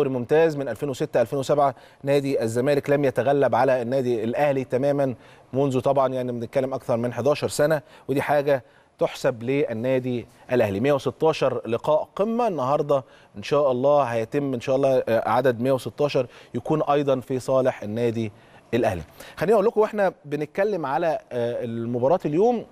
دوري ممتاز من 2006 2007 نادي الزمالك لم يتغلب على النادي الاهلي تماما منذ طبعا يعني بنتكلم اكثر من 11 سنه ودي حاجه تحسب للنادي الاهلي 116 لقاء قمه النهارده ان شاء الله هيتم ان شاء الله آه، عدد 116 يكون ايضا في صالح النادي الاهلي خليني اقول لكم واحنا بنتكلم على آه، المباراه اليوم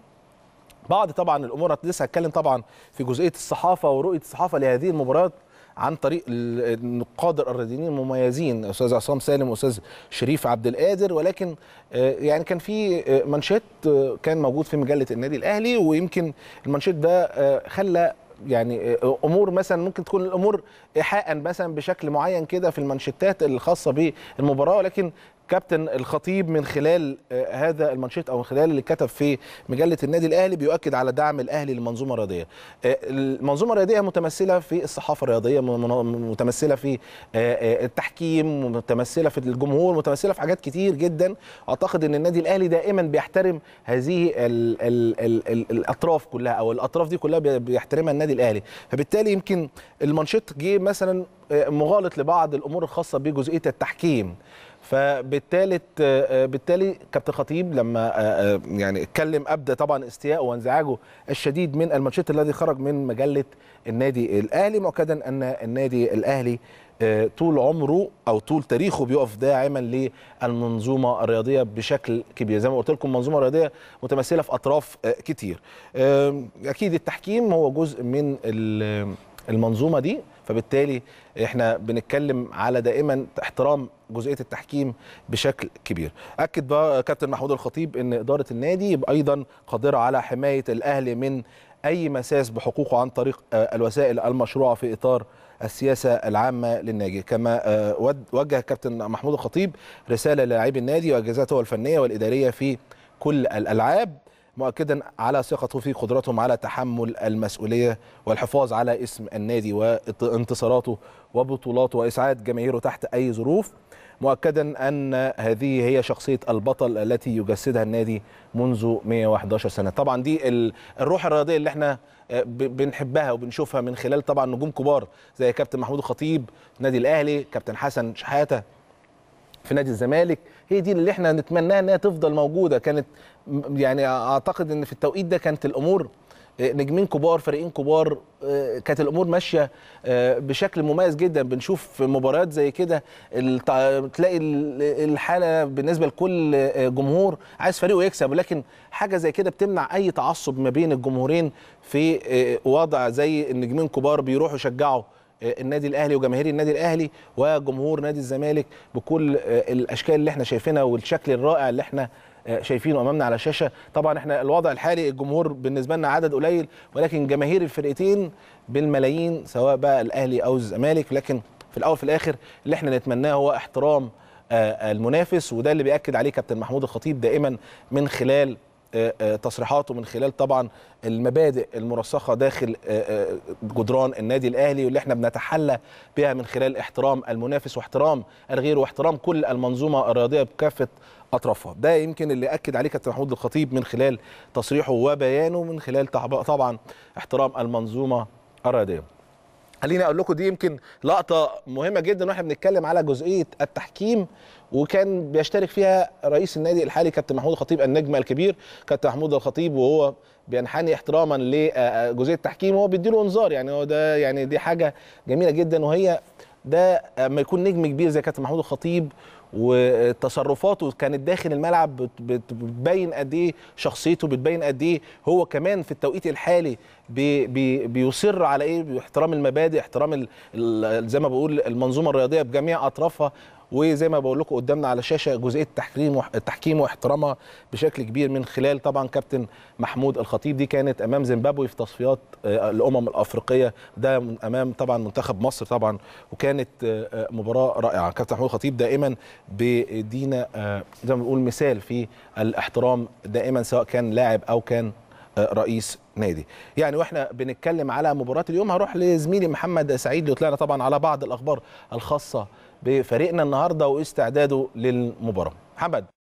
بعض طبعا الامور لسه هتكلم طبعا في جزئيه الصحافه ورؤيه الصحافه لهذه المباريات عن طريق النقاد الاردنيين المميزين أستاذ عصام سالم وأستاذ شريف عبد القادر ولكن آه، يعني كان في آه، منشط آه، كان موجود في مجلة النادي الأهلي ويمكن المنشط ده خلى يعني امور مثلا ممكن تكون الامور ايحاء مثلا بشكل معين كده في المانشيتات الخاصه بالمباراه ولكن كابتن الخطيب من خلال آه، هذا المانشيت او من خلال اللي كتب في مجله النادي الاهلي بيؤكد على دعم الاهلي للمنظومه الرياضيه. آه، المنظومه الرياضيه متمثله في الصحافه الرياضيه، متمثله في آه، التحكيم، متمثله في الجمهور، متمثله في حاجات كتير جدا، اعتقد ان النادي الاهلي دائما بيحترم هذه الـ الـ الـ الـ الاطراف كلها او الاطراف دي كلها بيحترمها النادي الاهلي، فبالتالي يمكن المانشيت جه مثلا مغالط لبعض الامور الخاصه بجزئيه التحكيم. فبالتالي آه، آه، بالتالي كابتن خطيب لما آه، يعني اتكلم ابدى طبعا استياءه وانزعاجه الشديد من المانشيت الذي خرج من مجله النادي الاهلي مؤكدا ان النادي الاهلي طول عمره او طول تاريخه بيقف داعما للمنظومه الرياضيه بشكل كبير زي ما قلت لكم منظومه رياضيه متمثله في اطراف كتير اكيد التحكيم هو جزء من المنظومه دي فبالتالي احنا بنتكلم على دائما احترام جزئيه التحكيم بشكل كبير اكد بقى كابتن محمود الخطيب ان اداره النادي ايضا قادره على حمايه الاهلي من اي مساس بحقوقه عن طريق آه، الوسائل المشروعه في اطار السياسه العامه للنادي كما آه، وجه كابتن محمود الخطيب رساله للاعبي النادي واجهزته الفنيه والاداريه في كل الالعاب مؤكدا على ثقته في قدرتهم على تحمل المسؤوليه والحفاظ على اسم النادي وانتصاراته وبطولاته واسعاد جماهيره تحت اي ظروف مؤكدا ان هذه هي شخصيه البطل التي يجسدها النادي منذ 111 سنه طبعا دي الروح الرياضيه اللي احنا آه، بنحبها وبنشوفها من خلال طبعا نجوم كبار زي كابتن محمود الخطيب نادي الاهلي كابتن حسن شحاته في نادي الزمالك هي دي اللي احنا نتمناها انها تفضل موجوده كانت يعني اعتقد ان في التوقيت ده كانت الامور آه، نجمين كبار فريقين كبار آه، كانت الامور ماشيه آه، بشكل مميز جدا بنشوف في مباريات زي كده تلاقي الحاله بالنسبه لكل جمهور عايز فريقه يكسب ولكن حاجه زي كده بتمنع اي تعصب ما بين الجمهورين في وضع زي النجمين كبار بيروحوا يشجعوا آه، النادي الاهلي وجماهير النادي الاهلي وجمهور نادي الزمالك بكل آه، الاشكال اللي احنا شايفينها والشكل الرائع اللي احنا آه، شايفينه امامنا على الشاشه طبعا احنا الوضع الحالي الجمهور بالنسبه لنا عدد قليل ولكن جماهير الفرقتين بالملايين سواء بقى الاهلي او الزمالك لكن في الاول في الاخر اللي احنا نتمناه هو احترام المنافس وده اللي بياكد عليه كابتن محمود الخطيب دائما من خلال آه، آه، تصريحاته من خلال طبعا المبادئ المرسخه داخل آه، جدران النادي الاهلي واللي احنا بنتحلى بها من خلال احترام المنافس واحترام الغير واحترام كل المنظومه الرياضيه بكافه اطرافها ده يمكن اللي اكد عليه كابتن محمود الخطيب من خلال تصريحه وبيانه من خلال طبعا احترام المنظومه الرياضيه خليني اقول لكم دي يمكن لقطه مهمه جدا واحنا بنتكلم على جزئيه التحكيم وكان بيشترك فيها رئيس النادي الحالي كابتن محمود الخطيب النجم الكبير كابتن محمود الخطيب وهو بينحني احتراما لجزئيه آه، التحكيم وهو بيديله انذار يعني هو ده يعني دي حاجه جميله جدا وهي ده اما آه، يكون نجم كبير زي كابتن محمود الخطيب وتصرفاته كانت داخل الملعب بتبين قد ايه شخصيته بتبين قد ايه هو كمان في التوقيت الحالي بي بي بيصر على ايه احترام المبادئ احترام زي ما بقول المنظومه الرياضيه بجميع اطرافها وزي ما بقول لكم قدامنا على شاشه جزئيه التحكيم التحكيم واحترامها بشكل كبير من خلال طبعا كابتن محمود الخطيب دي كانت امام زيمبابوي في تصفيات آه، الامم الافريقيه ده امام طبعا منتخب مصر طبعا وكانت آه، آه، مباراه رائعه كابتن محمود الخطيب دائما بيدينا زي ما بنقول مثال في الاحترام دائما سواء كان لاعب او كان رئيس نادي يعني واحنا بنتكلم على مباراه اليوم هروح لزميلي محمد سعيد اللي طلعنا طبعا على بعض الاخبار الخاصه بفريقنا النهارده واستعداده للمباراه محمد